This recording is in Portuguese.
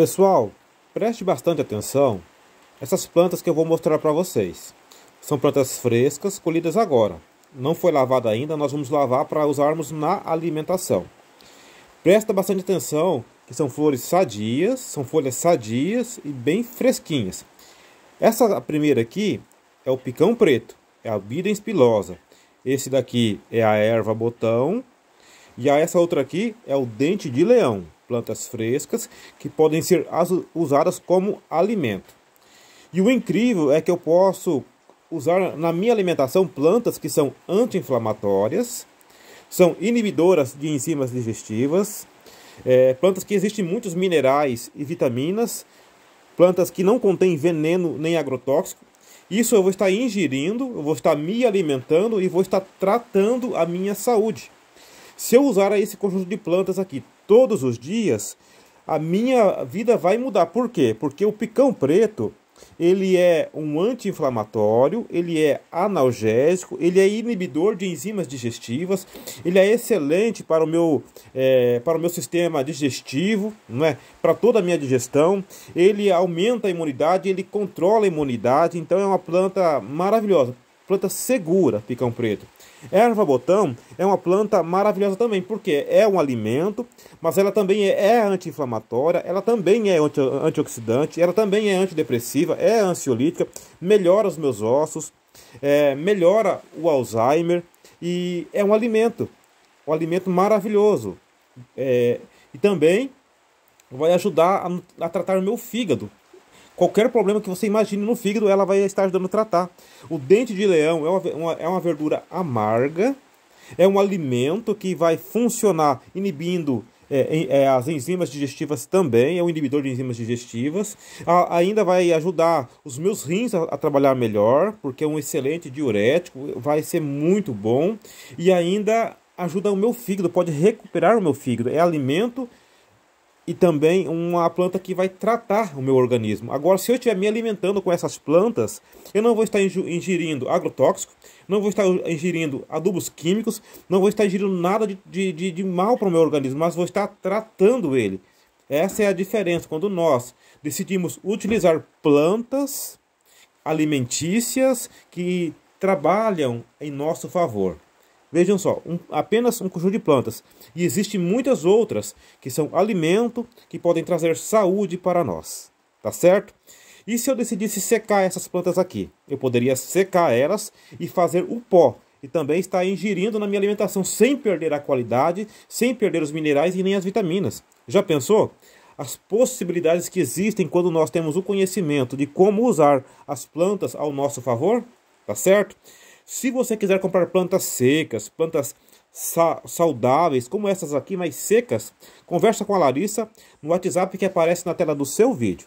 Pessoal, preste bastante atenção essas plantas que eu vou mostrar para vocês. São plantas frescas, colhidas agora. Não foi lavada ainda, nós vamos lavar para usarmos na alimentação. Presta bastante atenção que são flores sadias, são folhas sadias e bem fresquinhas. Essa primeira aqui é o picão preto, é a bidens espilosa. Esse daqui é a erva botão e a essa outra aqui é o dente de leão plantas frescas que podem ser usadas como alimento. E o incrível é que eu posso usar na minha alimentação plantas que são anti-inflamatórias, são inibidoras de enzimas digestivas, é, plantas que existem muitos minerais e vitaminas, plantas que não contêm veneno nem agrotóxico. Isso eu vou estar ingerindo, eu vou estar me alimentando e vou estar tratando a minha saúde. Se eu usar esse conjunto de plantas aqui todos os dias, a minha vida vai mudar. Por quê? Porque o picão preto, ele é um anti-inflamatório, ele é analgésico, ele é inibidor de enzimas digestivas, ele é excelente para o meu, é, para o meu sistema digestivo, não é? para toda a minha digestão, ele aumenta a imunidade, ele controla a imunidade, então é uma planta maravilhosa planta segura, picão preto. Erva botão é uma planta maravilhosa também, porque é um alimento, mas ela também é, é anti-inflamatória, ela também é anti antioxidante, ela também é antidepressiva, é ansiolítica, melhora os meus ossos, é, melhora o Alzheimer e é um alimento, um alimento maravilhoso. É, e também vai ajudar a, a tratar o meu fígado, Qualquer problema que você imagine no fígado, ela vai estar ajudando a tratar. O dente de leão é uma, é uma verdura amarga, é um alimento que vai funcionar inibindo é, é, as enzimas digestivas também, é um inibidor de enzimas digestivas. A, ainda vai ajudar os meus rins a, a, trabalhar melhor, porque é um excelente diurético, vai ser muito bom. E ainda ajuda o meu fígado, pode recuperar o meu fígado. É alimento e também uma planta que vai tratar o meu organismo. Agora, se eu estiver me alimentando com essas plantas, eu não vou estar ingerindo agrotóxico, não vou estar ingerindo adubos químicos, não vou estar ingerindo nada de, de, de, de mal para o meu organismo, mas vou estar tratando ele. Essa é a diferença quando nós decidimos utilizar plantas alimentícias que trabalham em nosso favor. Vejam só, um, apenas um conjunto de plantas. E existem muitas outras que são alimento, que podem trazer saúde para nós. Tá certo? E se eu decidisse secar essas plantas aqui? Eu poderia secar elas e fazer o pó. E também estar ingerindo na minha alimentação sem perder a qualidade, sem perder os minerais e nem as vitaminas. Já pensou? As possibilidades que existem quando nós temos o conhecimento de como usar as plantas ao nosso favor? Tá certo? Se você quiser comprar plantas secas, plantas sa saudáveis, como essas aqui, mais secas, conversa com a Larissa no WhatsApp que aparece na tela do seu vídeo.